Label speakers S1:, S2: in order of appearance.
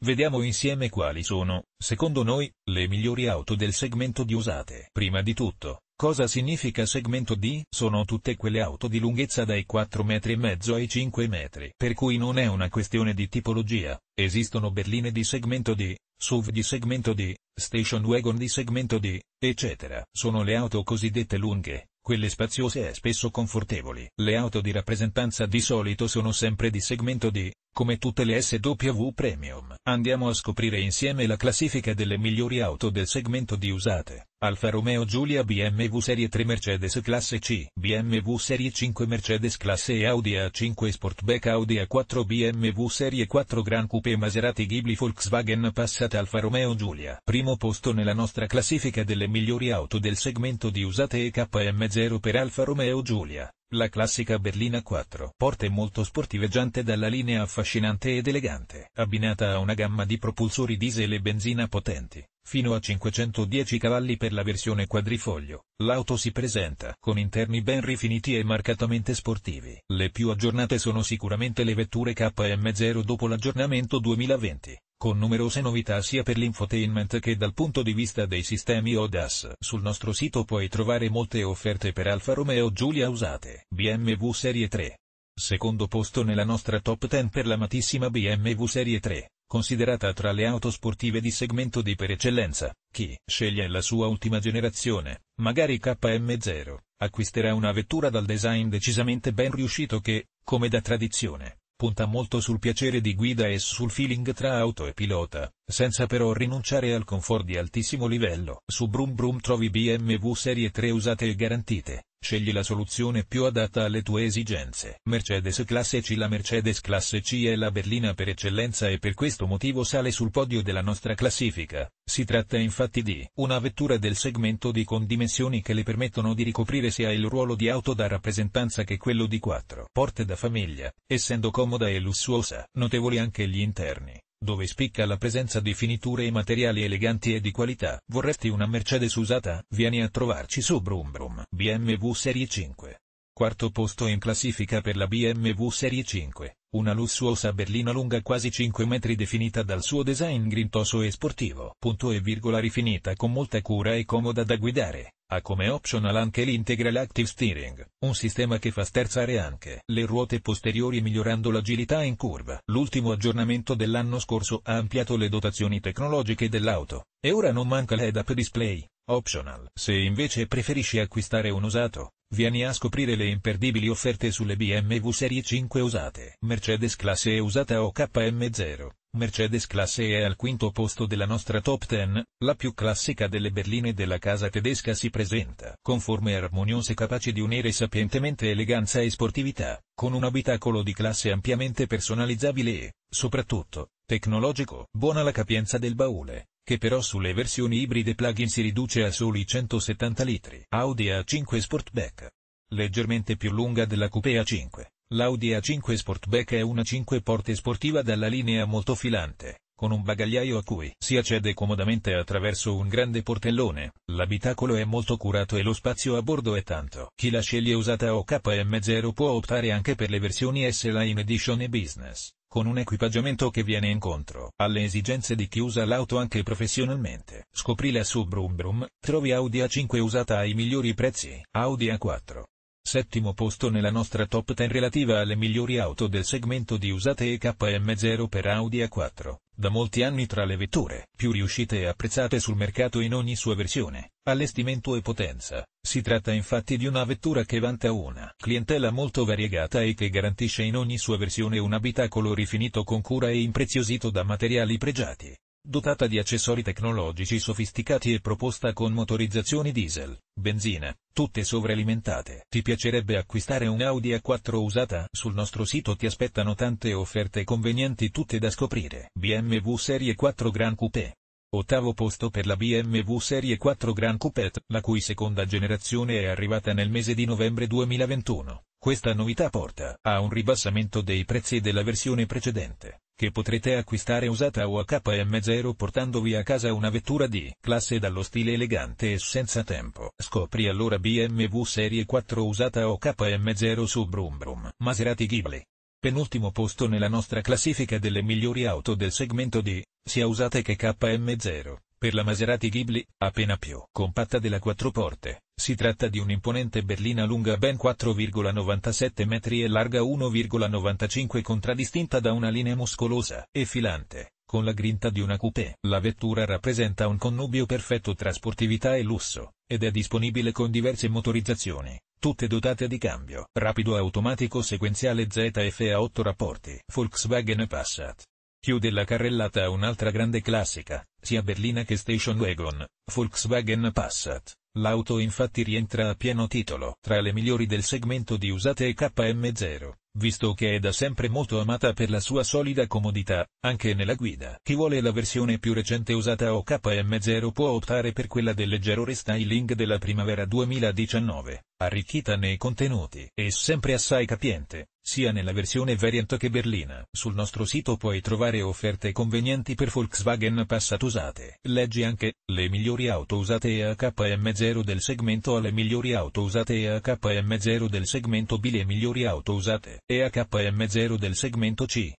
S1: Vediamo insieme quali sono, secondo noi, le migliori auto del segmento di usate. Prima di tutto, cosa significa segmento D? Sono tutte quelle auto di lunghezza dai 4,5 m ai 5 metri. Per cui non è una questione di tipologia, esistono berline di segmento D, SUV di segmento D, station wagon di segmento D, eccetera. Sono le auto cosiddette lunghe, quelle spaziose e spesso confortevoli. Le auto di rappresentanza di solito sono sempre di segmento D, come tutte le SW Premium. Andiamo a scoprire insieme la classifica delle migliori auto del segmento di usate. Alfa Romeo Giulia BMW Serie 3 Mercedes Classe C BMW Serie 5 Mercedes Classe E Audi A5 Sportback Audi A4 BMW Serie 4 Gran Coupé Maserati Ghibli Volkswagen Passat Alfa Romeo Giulia Primo posto nella nostra classifica delle migliori auto del segmento di usate e KM0 per Alfa Romeo Giulia la classica berlina 4 porte molto sportiveggiante dalla linea affascinante ed elegante, abbinata a una gamma di propulsori diesel e benzina potenti, fino a 510 cavalli per la versione quadrifoglio. L'auto si presenta con interni ben rifiniti e marcatamente sportivi. Le più aggiornate sono sicuramente le vetture KM0 dopo l'aggiornamento 2020, con numerose novità sia per l'infotainment che dal punto di vista dei sistemi ODAS. Sul nostro sito puoi trovare molte offerte per Alfa Romeo Giulia usate, BMW Serie 3. Secondo posto nella nostra top 10 per l'amatissima BMW Serie 3, considerata tra le auto sportive di segmento di per eccellenza, chi sceglie la sua ultima generazione, magari KM0, acquisterà una vettura dal design decisamente ben riuscito che, come da tradizione, punta molto sul piacere di guida e sul feeling tra auto e pilota, senza però rinunciare al comfort di altissimo livello. Su Brum Brum trovi BMW Serie 3 usate e garantite. Scegli la soluzione più adatta alle tue esigenze. Mercedes Classe C La Mercedes Classe C è la berlina per eccellenza e per questo motivo sale sul podio della nostra classifica. Si tratta infatti di una vettura del segmento di condimensioni che le permettono di ricoprire sia il ruolo di auto da rappresentanza che quello di quattro porte da famiglia, essendo comoda e lussuosa. Notevoli anche gli interni dove spicca la presenza di finiture e materiali eleganti e di qualità. Vorresti una Mercedes usata? Vieni a trovarci su Brum Brum. BMW Serie 5 quarto posto in classifica per la BMW Serie 5, una lussuosa berlina lunga quasi 5 metri definita dal suo design grintoso e sportivo. Punto e virgola rifinita con molta cura e comoda da guidare. Ha come optional anche l'Integral Active Steering, un sistema che fa sterzare anche le ruote posteriori migliorando l'agilità in curva. L'ultimo aggiornamento dell'anno scorso ha ampliato le dotazioni tecnologiche dell'auto, e ora non manca l'head-up display, Optional. Se invece preferisci acquistare un usato, vieni a scoprire le imperdibili offerte sulle BMW Serie 5 usate. Mercedes classe E usata o KM0. Mercedes classe E al quinto posto della nostra top 10, la più classica delle berline della casa tedesca si presenta. Con forme armoniose capaci di unire sapientemente eleganza e sportività, con un abitacolo di classe ampiamente personalizzabile e, soprattutto, tecnologico. Buona la capienza del baule, che però sulle versioni ibride plug-in si riduce a soli 170 litri. Audi A5 Sportback. Leggermente più lunga della Coupé A5, l'Audi A5 Sportback è una 5 porte sportiva dalla linea molto filante, con un bagagliaio a cui si accede comodamente attraverso un grande portellone, l'abitacolo è molto curato e lo spazio a bordo è tanto. Chi la sceglie usata o KM0 può optare anche per le versioni S-Line Edition e Business, con un equipaggiamento che viene incontro alle esigenze di chi usa l'auto anche professionalmente. Scoprì la su Brum Brum, trovi Audi A5 usata ai migliori prezzi. Audi A4 settimo posto nella nostra top 10 relativa alle migliori auto del segmento di usate e KM0 per Audi A4 da molti anni tra le vetture più riuscite e apprezzate sul mercato in ogni sua versione, allestimento e potenza. Si tratta infatti di una vettura che vanta una clientela molto variegata e che garantisce in ogni sua versione un abitacolo rifinito con cura e impreziosito da materiali pregiati dotata di accessori tecnologici sofisticati e proposta con motorizzazioni diesel, benzina, tutte sovralimentate. Ti piacerebbe acquistare un Audi A4 usata? Sul nostro sito ti aspettano tante offerte convenienti tutte da scoprire. BMW Serie 4 Gran Coupé Ottavo posto per la BMW Serie 4 Gran Coupé, la cui seconda generazione è arrivata nel mese di novembre 2021. Questa novità porta a un ribassamento dei prezzi della versione precedente che potrete acquistare usata o a KM0 portandovi a casa una vettura di classe dallo stile elegante e senza tempo. Scopri allora BMW Serie 4 usata o KM0 su Brum Brum Maserati Ghibli. Penultimo posto nella nostra classifica delle migliori auto del segmento di sia usate che KM0. Per la Maserati Ghibli, appena più compatta della quattro porte, si tratta di un'imponente berlina lunga ben 4,97 metri e larga 1,95 contraddistinta da una linea muscolosa e filante, con la grinta di una coupé. La vettura rappresenta un connubio perfetto tra sportività e lusso, ed è disponibile con diverse motorizzazioni, tutte dotate di cambio rapido automatico sequenziale ZF a 8 rapporti. Volkswagen Passat Chiude la carrellata un'altra grande classica, sia berlina che station wagon, Volkswagen Passat. L'auto infatti rientra a pieno titolo tra le migliori del segmento di usate KM0, visto che è da sempre molto amata per la sua solida comodità, anche nella guida. Chi vuole la versione più recente usata o KM0 può optare per quella del leggero restyling della primavera 2019, arricchita nei contenuti e sempre assai capiente, sia nella versione variant che berlina. Sul nostro sito puoi trovare offerte convenienti per Volkswagen Passat usate. Leggi anche, le migliori auto usate e AKM0 del segmento A, le migliori auto usate e AKM0 del segmento B le migliori auto usate e AKM0 del segmento C.